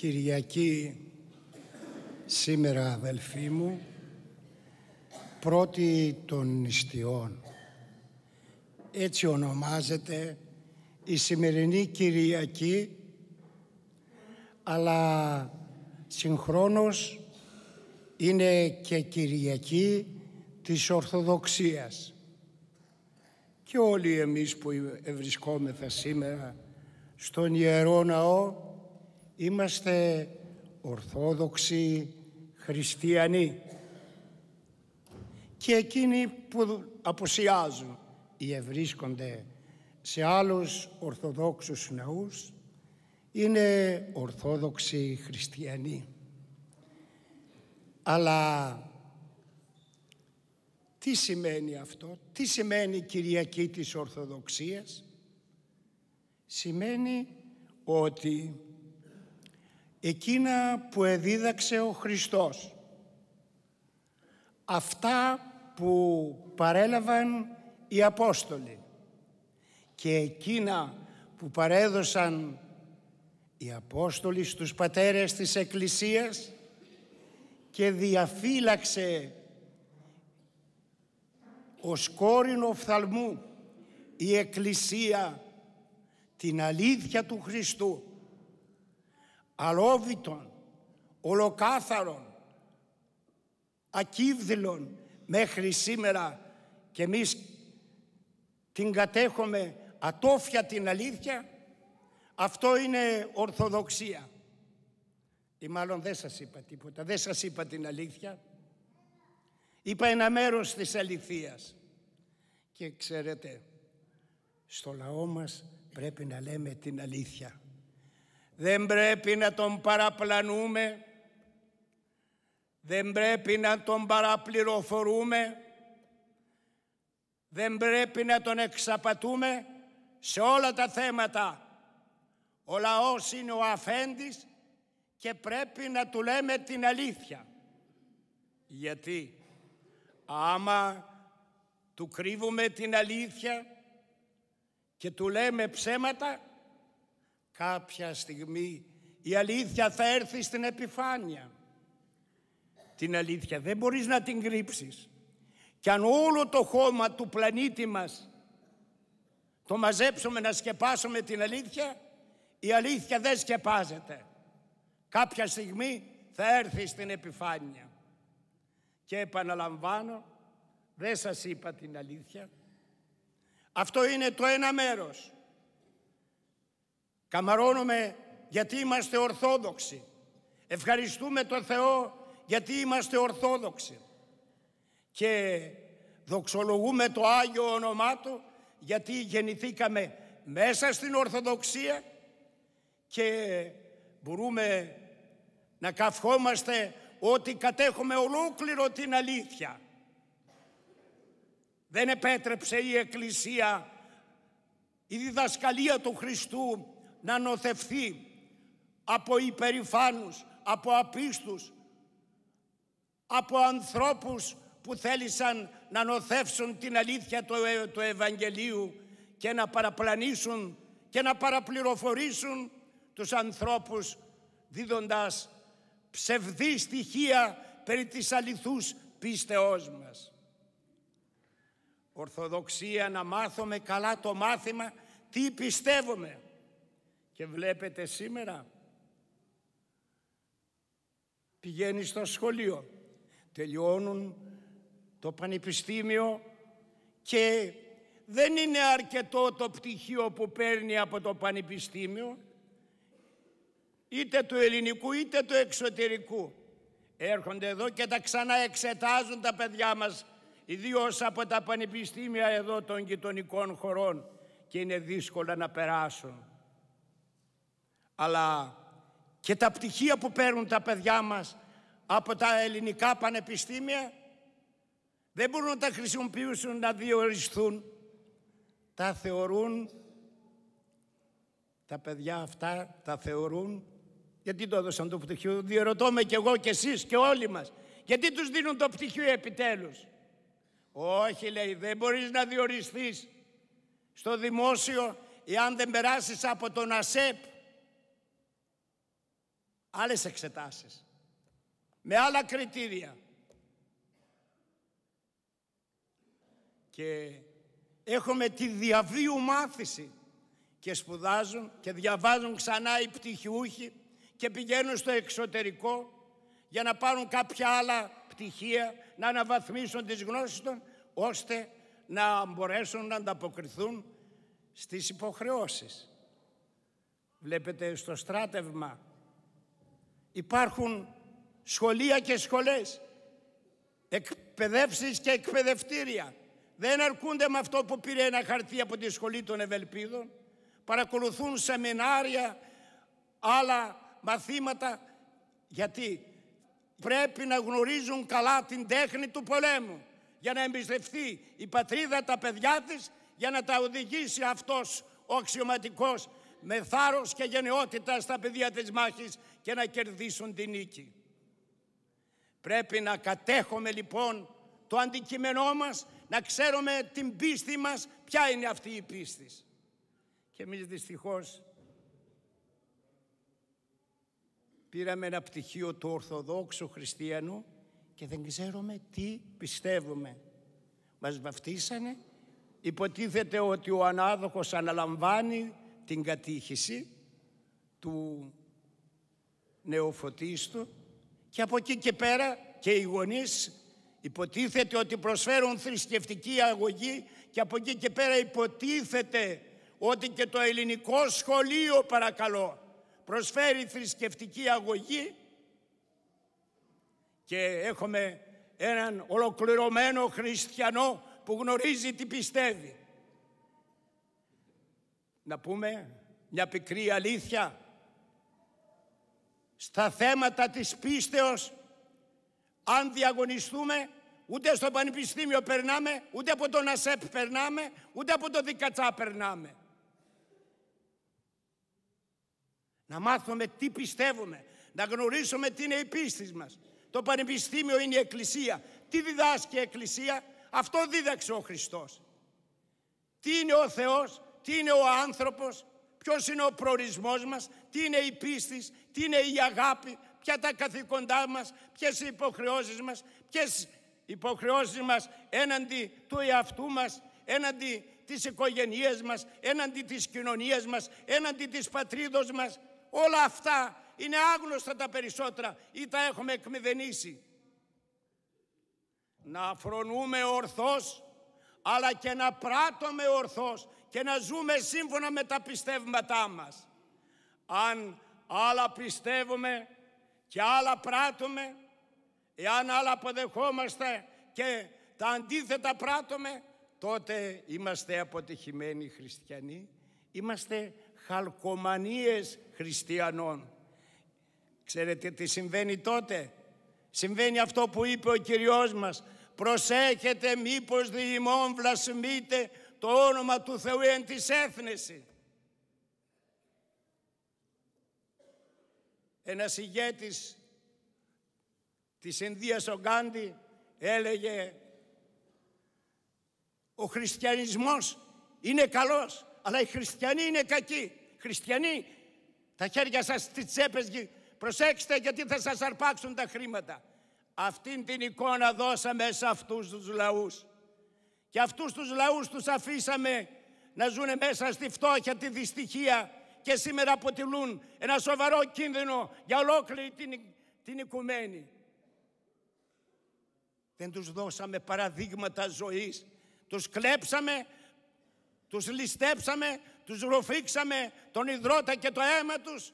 Κυριακή σήμερα αδελφοί μου πρώτη των νηστιών έτσι ονομάζεται η σημερινή Κυριακή αλλά συγχρόνως είναι και Κυριακή της Ορθοδοξίας και όλοι εμείς που βρισκόμεθα σήμερα στον Ιερό Ναό είμαστε Ορθόδοξοι Χριστιανοί και εκείνοι που αποσιάζουν ή ευρίσκονται σε άλλους Ορθοδόξους ναούς είναι Ορθόδοξοι Χριστιανοί. Αλλά τι σημαίνει αυτό, τι σημαίνει η ευρισκονται σε αλλους ορθοδοξους ναους ειναι ορθοδοξοι χριστιανοι αλλα τι σημαινει αυτο τι σημαινει κυριακη της Ορθοδοξίας. Σημαίνει ότι εκείνα που εδίδαξε ο Χριστός. Αυτά που παρέλαβαν οι Απόστολοι και εκείνα που παρέδωσαν οι Απόστολοι στους πατέρες της Εκκλησίας και διαφύλαξε ο σκόρινο φθαλμού η Εκκλησία την αλήθεια του Χριστού αλόβητων, ολοκάθαρων, ακύβδηλων μέχρι σήμερα και εμείς την κατέχουμε ατόφια την αλήθεια, αυτό είναι ορθοδοξία. Ή μάλλον δεν σας είπα τίποτα, δεν σας είπα την αλήθεια. Είπα ένα μέρος της αληθείας. Και ξέρετε, στο λαό μας πρέπει να λέμε την αλήθεια. Δεν πρέπει να τον παραπλανούμε, δεν πρέπει να τον παραπληροφορούμε, δεν πρέπει να τον εξαπατούμε σε όλα τα θέματα. Ο λαός είναι ο αφέντης και πρέπει να του λέμε την αλήθεια. Γιατί άμα του κρύβουμε την αλήθεια και του λέμε ψέματα, κάποια στιγμή η αλήθεια θα έρθει στην επιφάνεια. Την αλήθεια δεν μπορείς να την κρύψεις. Κι αν όλο το χώμα του πλανήτη μας το μαζέψουμε να σκεπάσουμε την αλήθεια, η αλήθεια δεν σκεπάζεται. Κάποια στιγμή θα έρθει στην επιφάνεια. Και επαναλαμβάνω, δεν σας είπα την αλήθεια. Αυτό είναι το ένα μέρος. Καμαρώνουμε γιατί είμαστε Ορθόδοξοι. Ευχαριστούμε τον Θεό γιατί είμαστε Ορθόδοξοι. Και δοξολογούμε το Άγιο όνομά Του γιατί γεννηθήκαμε μέσα στην Ορθοδοξία και μπορούμε να καυχόμαστε ότι κατέχουμε ολόκληρο την αλήθεια. Δεν επέτρεψε η Εκκλησία η διδασκαλία του Χριστού να νοθευθεί από υπερηφάνους, από απίστους, από ανθρώπους που θέλησαν να νοθεύσουν την αλήθεια ε, του, Ευαγγελίου και να παραπλανήσουν και να παραπληροφορήσουν τους ανθρώπους δίδοντας ψευδή στοιχεία περί της αληθούς πίστεώς μας. Ορθοδοξία να μάθουμε καλά το μάθημα τι πιστεύουμε και βλέπετε σήμερα πηγαίνεις στο σχολείο, τελειώνουν το πανεπιστήμιο και δεν είναι αρκετό το πτυχίο που παίρνει από το πανεπιστήμιο είτε του ελληνικού είτε του εξωτερικού. Έρχονται εδώ και τα ξαναεξετάζουν τα παιδιά μας ιδίως από τα πανεπιστήμια εδώ των γειτονικών χωρών και είναι δύσκολα να περάσουν αλλά και τα πτυχία που παίρνουν τα παιδιά μας από τα ελληνικά πανεπιστήμια δεν μπορούν να τα χρησιμοποιήσουν να διοριστούν. Τα θεωρούν, τα παιδιά αυτά τα θεωρούν, γιατί το έδωσαν το πτυχίο, διερωτώ με κι εγώ κι εσείς και όλοι μας, γιατί τους δίνουν το πτυχίο επιτέλους. Όχι λέει, δεν μπορείς να διοριστείς στο δημόσιο εάν δεν περάσεις από τον ΑΣΕΠ άλλες εξετάσεις, με άλλα κριτήρια. Και έχουμε τη διαβίου μάθηση και σπουδάζουν και διαβάζουν ξανά οι πτυχιούχοι και πηγαίνουν στο εξωτερικό για να πάρουν κάποια άλλα πτυχία, να αναβαθμίσουν τις γνώσεις των, ώστε να μπορέσουν να ανταποκριθούν στις υποχρεώσεις. Βλέπετε στο στράτευμα Υπάρχουν σχολεία και σχολές, εκπαιδεύσεις και εκπαιδευτήρια. Δεν αρκούνται με αυτό που πήρε ένα χαρτί από τη σχολή των Ευελπίδων. Παρακολουθούν σεμινάρια, άλλα μαθήματα. Γιατί πρέπει να γνωρίζουν καλά την τέχνη του πολέμου για να εμπιστευτεί η πατρίδα τα παιδιά της για να τα οδηγήσει αυτός ο αξιωματικός με θάρρος και γενναιότητα στα παιδιά της μάχης και να κερδίσουν την νίκη. Πρέπει να κατέχουμε λοιπόν το αντικείμενό μας, να ξέρουμε την πίστη μας, ποια είναι αυτή η πίστη. Και εμείς δυστυχώς πήραμε ένα πτυχίο του Ορθοδόξου Χριστιανού και δεν ξέρουμε τι πιστεύουμε. Μας βαφτίσανε, υποτίθεται ότι ο ανάδοχος αναλαμβάνει την κατήχηση του νεοφωτίστου και από εκεί και πέρα και οι γονείς υποτίθεται ότι προσφέρουν θρησκευτική αγωγή και από εκεί και πέρα υποτίθεται ότι και το ελληνικό σχολείο παρακαλώ προσφέρει θρησκευτική αγωγή και έχουμε έναν ολοκληρωμένο χριστιανό που γνωρίζει τι πιστεύει να πούμε μια πικρή αλήθεια στα θέματα της πίστεως αν διαγωνιστούμε ούτε στο πανεπιστήμιο περνάμε ούτε από τον ΑΣΕΠ περνάμε ούτε από το Δικατσά περνάμε να μάθουμε τι πιστεύουμε να γνωρίσουμε τι είναι η πίστη μας το πανεπιστήμιο είναι η εκκλησία τι διδάσκει η εκκλησία αυτό δίδαξε ο Χριστός τι είναι ο Θεός τι είναι ο άνθρωπος, ποιος είναι ο προορισμός μας, τι είναι η πίστη, τι είναι η αγάπη, ποια τα καθήκοντά μας, ποιες οι υποχρεώσεις μας, ποιες οι υποχρεώσεις μας έναντι του εαυτού μας, έναντι της οικογένειας μας, έναντι της κοινωνίας μας, έναντι της πατρίδος μας. Όλα αυτά είναι άγνωστα τα περισσότερα ή τα έχουμε εκμηδενήσει. Να φρονούμε ορθώς, αλλά και να πράττουμε ορθώς και να ζούμε σύμφωνα με τα πιστεύματά μας. Αν άλλα πιστεύουμε και άλλα πράττουμε, εάν άλλα αποδεχόμαστε και τα αντίθετα πράττουμε, τότε είμαστε αποτυχημένοι χριστιανοί. Είμαστε χαλκομανίες χριστιανών. Ξέρετε τι συμβαίνει τότε. Συμβαίνει αυτό που είπε ο Κυριός μας. Προσέχετε μήπως διημών βλασμείτε το όνομα του Θεού εν της έθνηση. Ένας ηγέτης της Ινδίας ο Γκάντι έλεγε ο χριστιανισμός είναι καλός αλλά οι χριστιανοί είναι κακοί. Χριστιανοί τα χέρια σας στις τσέπες προσέξτε γιατί θα σας αρπάξουν τα χρήματα. Αυτήν την εικόνα δώσαμε σε αυτούς τους λαούς. Και αυτούς τους λαούς τους αφήσαμε να ζουν μέσα στη φτώχεια, τη δυστυχία και σήμερα αποτελούν ένα σοβαρό κίνδυνο για ολόκληρη την, την οικουμένη. Δεν τους δώσαμε παραδείγματα ζωής. Τους κλέψαμε, τους ληστέψαμε, τους ρουφήξαμε τον υδρότα και το αίμα τους.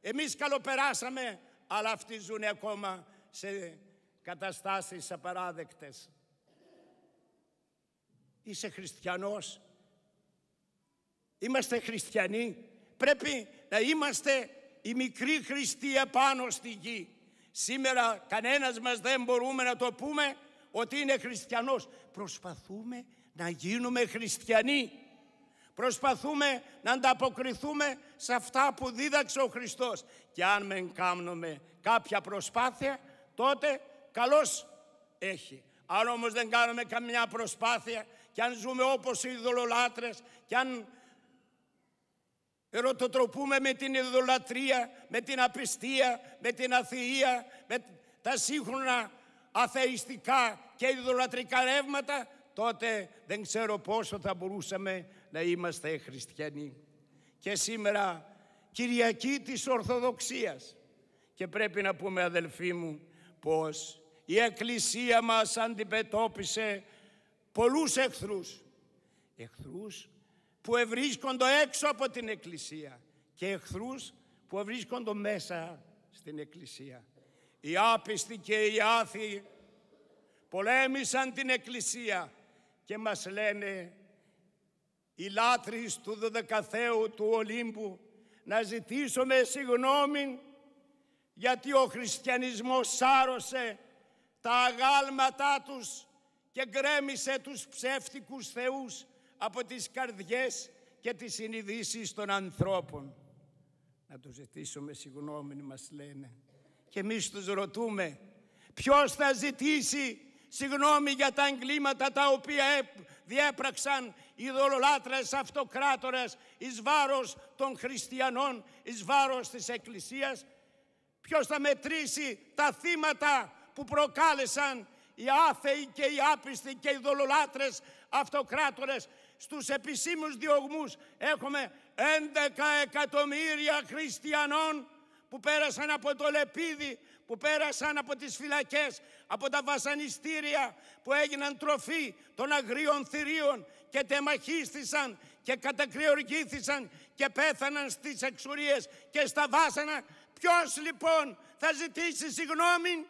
Εμείς καλοπεράσαμε, αλλά αυτοί ζουν ακόμα σε καταστάσεις απαράδεκτες. Είσαι χριστιανός. Είμαστε χριστιανοί. Πρέπει να είμαστε οι μικροί χριστοί επάνω στη γη. Σήμερα κανένας μας δεν μπορούμε να το πούμε ότι είναι χριστιανός. Προσπαθούμε να γίνουμε χριστιανοί. Προσπαθούμε να ανταποκριθούμε σε αυτά που δίδαξε ο Χριστός. Και αν δεν κάνουμε κάποια προσπάθεια, τότε καλώς έχει. Αν όμως δεν κάνουμε καμιά προσπάθεια και αν ζούμε όπως οι ειδωλολάτρες και αν ερωτοτροπούμε με την ειδωλατρία, με την απιστία, με την αθεία, με τα σύγχρονα αθεϊστικά και ειδωλατρικά ρεύματα, τότε δεν ξέρω πόσο θα μπορούσαμε να είμαστε χριστιανοί. Και σήμερα Κυριακή της Ορθοδοξίας. Και πρέπει να πούμε αδελφοί μου πως η Εκκλησία μας αντιμετώπισε πολλούς εχθρούς. Εχθρούς που ευρίσκονται έξω από την Εκκλησία και εχθρούς που βρίσκονται μέσα στην Εκκλησία. Οι άπιστοι και οι άθιοι πολέμησαν την Εκκλησία και μας λένε οι λάτρεις του Δωδεκαθέου του Ολύμπου να ζητήσουμε συγγνώμη γιατί ο χριστιανισμός σάρωσε τα αγάλματά τους και γκρέμισε τους ψεύτικους θεούς από τις καρδιές και τις συνειδήσεις των ανθρώπων. Να τους ζητήσουμε συγγνώμη μας λένε. Και εμείς τους ρωτούμε ποιος θα ζητήσει συγγνώμη για τα εγκλήματα τα οποία ε, διέπραξαν οι δολολάτρες αυτοκράτορες εις βάρος των χριστιανών, εις βάρος της Εκκλησίας. Ποιος θα μετρήσει τα θύματα που προκάλεσαν οι άθεοι και οι άπιστοι και οι δολολάτρες αυτοκράτορες. Στους επισήμους διωγμούς έχουμε 11 εκατομμύρια χριστιανών που πέρασαν από το λεπίδι, που πέρασαν από τις φυλακές, από τα βασανιστήρια, που έγιναν τροφή των αγρίων θηρίων και τεμαχίστησαν και κατακριοργήθησαν και πέθαναν στις εξουρίες και στα βάσανα. Ποιος λοιπόν θα ζητήσει συγγνώμη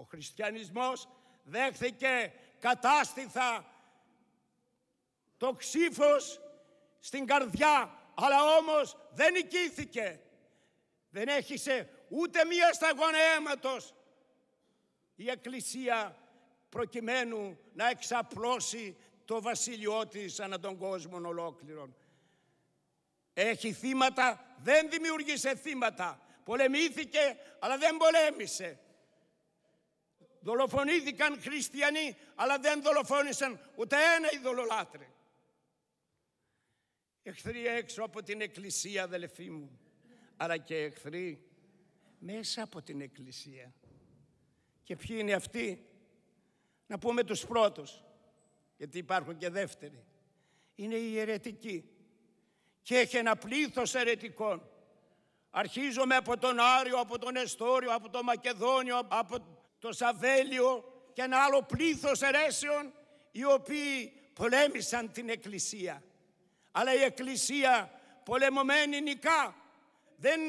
Ο χριστιανισμός δέχθηκε κατάστηθα το ξύφος στην καρδιά, αλλά όμως δεν νικήθηκε. Δεν έχισε ούτε μία σταγόνα αίματος η Εκκλησία προκειμένου να εξαπλώσει το βασίλειό της ανά τον κόσμο ολόκληρον. Έχει θύματα, δεν δημιούργησε θύματα. Πολεμήθηκε, αλλά δεν πολέμησε. Δολοφονήθηκαν χριστιανοί, αλλά δεν δολοφόνησαν ούτε ένα ειδωλολάτρε. Εχθροί έξω από την εκκλησία, αδελφοί μου, αλλά και εχθροί μέσα από την εκκλησία. Και ποιοι είναι αυτοί, να πούμε τους πρώτους, γιατί υπάρχουν και δεύτεροι. Είναι οι αιρετικοί και έχει ένα πλήθος αιρετικών. Αρχίζομαι από τον Άριο, από τον Εστόριο, από τον Μακεδόνιο, από το Σαβέλιο και ένα άλλο πλήθος αιρέσεων οι οποίοι πολέμησαν την Εκκλησία. Αλλά η Εκκλησία πολεμωμένη νικά δεν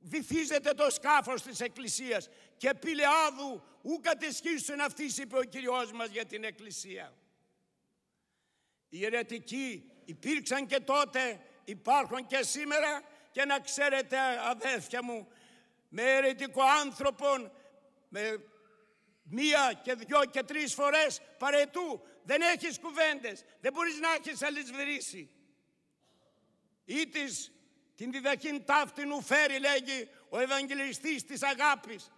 βυθίζεται το σκάφος της Εκκλησίας και άδου ου κατεσχίσουν αυτής είπε ο Κυριός μας για την Εκκλησία. Οι αιρετικοί υπήρξαν και τότε, υπάρχουν και σήμερα και να ξέρετε αδέρφια μου με αιρετικό άνθρωπον, με μία και δυο και τρεις φορές παρετού. Δεν έχεις κουβέντες, δεν μπορείς να έχεις αλυσβηρήσει. Ή της, την διδαχήν ταύτην φέρει λέγει ο Ευαγγελιστής της αγάπης.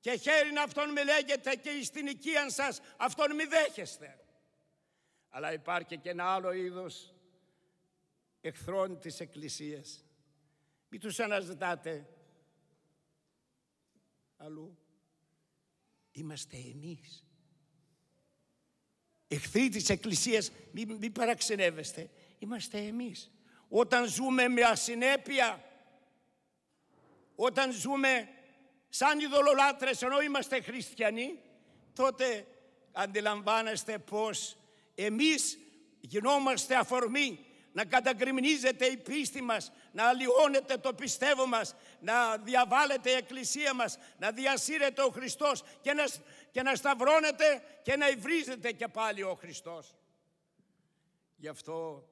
Και χέριν αυτόν μη λέγεται και εις την οικίαν σας αυτόν μη δέχεστε. Αλλά υπάρχει και ένα άλλο είδος εχθρών της Εκκλησίας. Μη τους αναζητάτε αλλού. Είμαστε εμείς. Εχθροί της Εκκλησίας, μην, μη παραξενεύεστε, είμαστε εμείς. Όταν ζούμε με ασυνέπεια, όταν ζούμε σαν ειδωλολάτρες ενώ είμαστε χριστιανοί, τότε αντιλαμβάνεστε πως εμείς γινόμαστε αφορμή να κατακριμνίζεται η πίστη μας, να αλλοιώνεται το πιστεύω μας, να διαβάλλεται η εκκλησία μας, να διασύρεται ο Χριστός και να, και να σταυρώνεται και να υβρίζεται και πάλι ο Χριστός. Γι' αυτό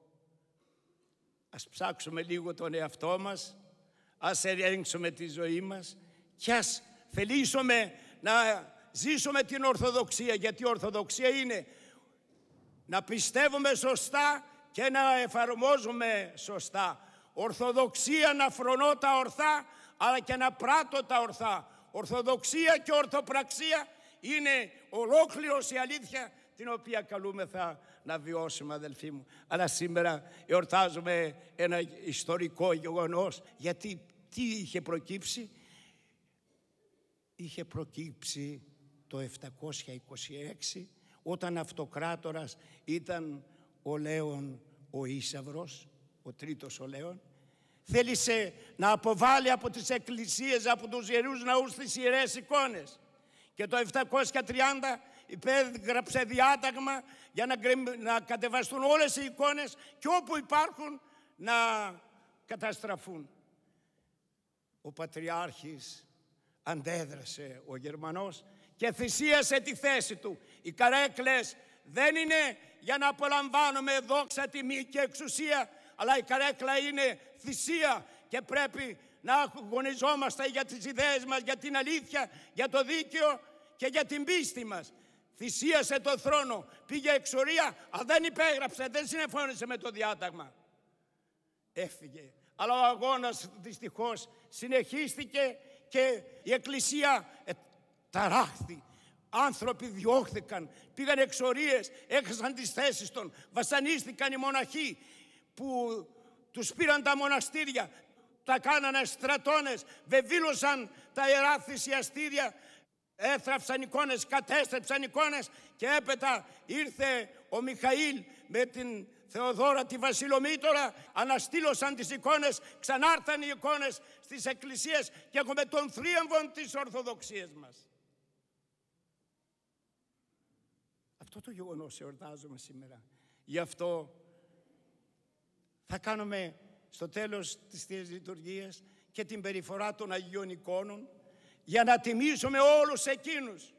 ας ψάξουμε λίγο τον εαυτό μας, ας ελέγξουμε τη ζωή μας και ας θελήσουμε να ζήσουμε την Ορθοδοξία, γιατί η Ορθοδοξία είναι να πιστεύουμε σωστά και να εφαρμόζουμε σωστά. Ορθοδοξία να φρονώ τα ορθά, αλλά και να πράττω τα ορθά. Ορθοδοξία και ορθοπραξία είναι ολόκληρος η αλήθεια την οποία καλούμεθα να βιώσουμε αδελφοί μου. Αλλά σήμερα εορτάζουμε ένα ιστορικό γεγονός γιατί τι είχε προκύψει. Είχε προκύψει το 726 όταν αυτοκράτορας ήταν ο Λέων ο Ίσαυρος, ο τρίτος ο Λέων θέλησε να αποβάλει από τις εκκλησίες, από τους ιερούς ναούς τις ιερές εικόνες. Και το 730 υπέγραψε διάταγμα για να, να κατεβαστούν όλες οι εικόνες και όπου υπάρχουν να καταστραφούν. Ο Πατριάρχης αντέδρασε ο Γερμανός και θυσίασε τη θέση του. Οι καρέκλες δεν είναι για να απολαμβάνουμε δόξα, τιμή και εξουσία, αλλά η καρέκλα είναι θυσία και πρέπει να αγωνιζόμαστε για τις ιδέες μας, για την αλήθεια, για το δίκαιο και για την πίστη μας. Θυσίασε το θρόνο, πήγε εξορία, αλλά δεν υπέγραψε, δεν συνεφώνησε με το διάταγμα. Έφυγε. Αλλά ο αγώνας δυστυχώς συνεχίστηκε και η εκκλησία ε, ταράχθη. Άνθρωποι διώχθηκαν, πήγαν εξορίες, έχασαν τις θέσεις των, βασανίστηκαν οι μοναχοί, που τους πήραν τα μοναστήρια, τα κάνανε στρατώνες, βεβήλωσαν τα ιερά θυσιαστήρια, έθραψαν εικόνες, κατέστρεψαν εικόνες και έπειτα ήρθε ο Μιχαήλ με την Θεοδόρα τη Βασιλομήτωρα, αναστήλωσαν τις εικόνες, ξανάρθαν οι εικόνες στις εκκλησίες και έχουμε τον θρίαμβο της Ορθοδοξίας μας. Αυτό το γεγονός εορτάζουμε σήμερα. Γι' αυτό θα κάνουμε στο τέλος της Θείας Λειτουργίας και την περιφορά των Αγίων Εικόνων για να τιμήσουμε όλους εκείνους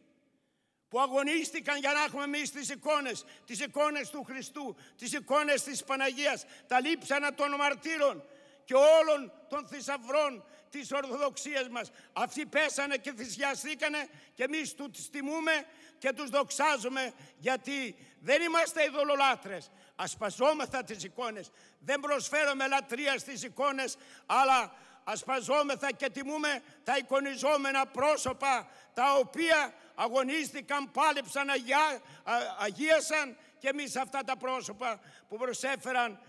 που αγωνίστηκαν για να έχουμε εμείς τις εικόνες, τις εικόνες του Χριστού, τις εικόνες της Παναγίας, τα λείψανα των μαρτύρων και όλων των θησαυρών της Ορθοδοξίας μας. Αυτοί πέσανε και θυσιαστήκανε και εμείς τους τιμούμε και τους δοξάζουμε γιατί δεν είμαστε ειδωλολάτρες ασπαζόμεθα τις εικόνες. Δεν προσφέρομαι λατρεία στις εικόνες, αλλά ασπαζόμεθα και τιμούμε τα εικονιζόμενα πρόσωπα, τα οποία αγωνίστηκαν, πάλεψαν, αγιά, α, αγίασαν και εμείς αυτά τα πρόσωπα που προσέφεραν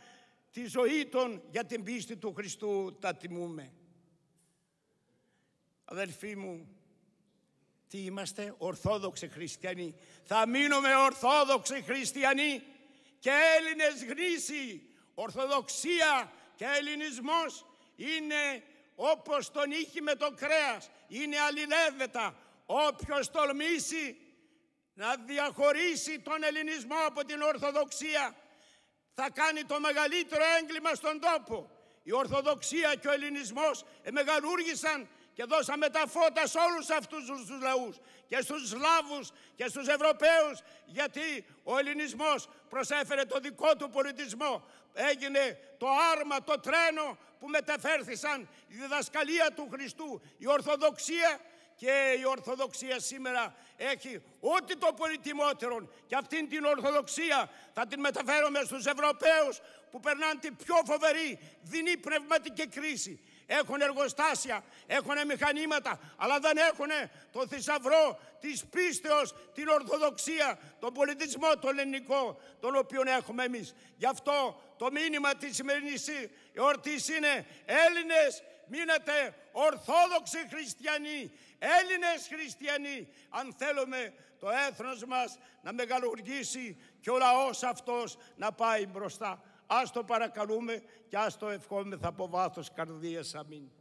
τη ζωή των για την πίστη του Χριστού τα τιμούμε. Αδελφοί μου, τι είμαστε, Ορθόδοξοι Χριστιανοί. Θα μείνουμε Ορθόδοξοι Χριστιανοί και Έλληνες γνήσιοι, Ορθοδοξία και Ελληνισμός είναι όπως τον ήχη με το κρέας, είναι αλληλένδετα. Όποιος τολμήσει να διαχωρίσει τον Ελληνισμό από την Ορθοδοξία θα κάνει το μεγαλύτερο έγκλημα στον τόπο. Η Ορθοδοξία και ο Ελληνισμός μεγαλούργησαν και δώσαμε τα φώτα σε όλους αυτούς τους λαούς και στους Σλάβους και στους Ευρωπαίους γιατί ο ελληνισμός προσέφερε το δικό του πολιτισμό. Έγινε το άρμα, το τρένο που μεταφέρθησαν η διδασκαλία του Χριστού, η Ορθοδοξία και η Ορθοδοξία σήμερα έχει ό,τι το πολυτιμότερο και αυτήν την Ορθοδοξία θα την μεταφέρουμε στους Ευρωπαίους που περνάνε την πιο φοβερή δινή πνευματική κρίση έχουν εργοστάσια, έχουν μηχανήματα, αλλά δεν έχουν το θησαυρό της πίστεως, την ορθοδοξία, τον πολιτισμό, τον ελληνικό, τον οποίο έχουμε εμείς. Γι' αυτό το μήνυμα της σημερινής εορτής είναι Έλληνες μείνετε ορθόδοξοι χριστιανοί, Έλληνες χριστιανοί, αν θέλουμε το έθνος μας να μεγαλουργήσει και ο λαός αυτός να πάει μπροστά. Ας το παρακαλούμε και ας το ευχόμεθα από βάθος καρδίας. Αμήν.